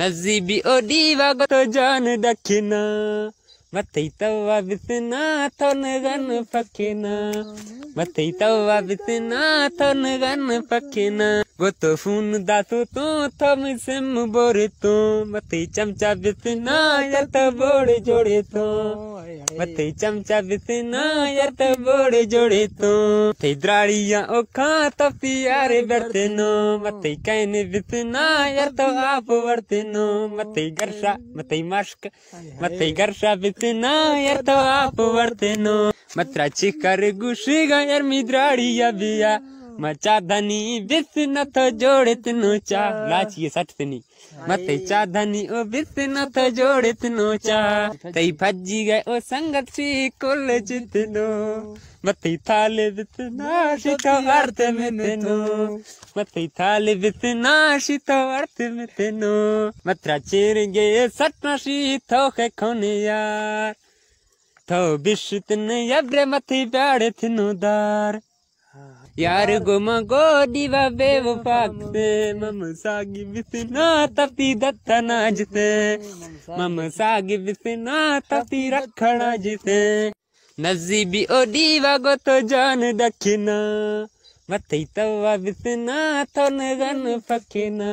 Najibi ओ दीवा गो तो जान मत मथई तवा बिसना थन गन फकना ಮತ್ತೈತವ್ವ ಬಿಸಿನ ತನಗನ್ನ ಪಕ್ಕಿನ ಗೊತ್ತು ಫೂನ್ ದಾಸು ತೋ ತಮ್ ಸಿಮ್ ಬೋರಿತು ಮತ್ತೈ ಚಮಚ ಬಿಸಿನ ಎತ್ತ ಬೋಡಿ ಜೋಡಿತು ಮತ್ತೈ ಚಮಚ ಬಿಸಿನ ಎತ್ತ ಬೋಡಿ ಜೋಡಿತು ತೈದ್ರಾಳಿಯ ಒಕ್ಕ ತಪ್ಪಿ ಯಾರೆ ಬರ್ತೀನು ಮತ್ತೈ ಕೈನಿ ಬಿಸಿನ ಎತ್ತ ಆಪು ಬರ್ತೀನು ಮತ್ತೈ ಗರ್ಷ ಮತ್ತೈ ಮಸ್ಕ್ ಮತ್ತೈ ಗರ್ಷ ಬಿಸಿನ ಎತ್ತ ಆಪು ಬರ್ತೀನು मत्राची कर गुशी गयर मिद्राड़ी या बिया मचा धनी बिस न तो जोड़े तनो चा लाच ये सट तनी मत चा धनी ओ बिस न तो जोड़े तनो चा ते भज्जी गए ओ संगत सी कुल जितनो मत थाले बिस नाशी तो अर्थ में तनो मत थाले बिस नाशी तो अर्थ में तनो मत्रा चेर गए सट नाशी तो के खोने यार थो तो बिशुतन यब्रे मथी प्याड़ थिनु दार यार गुम गो दिवा बेवफाक से मम सागी बिसना तपी दत्तना जिसे मम सागी बिसना तपी रखना जिसे नजीबी ओ दीवा गो तो जान दखना मथी तवा बिसना थोन गन फकना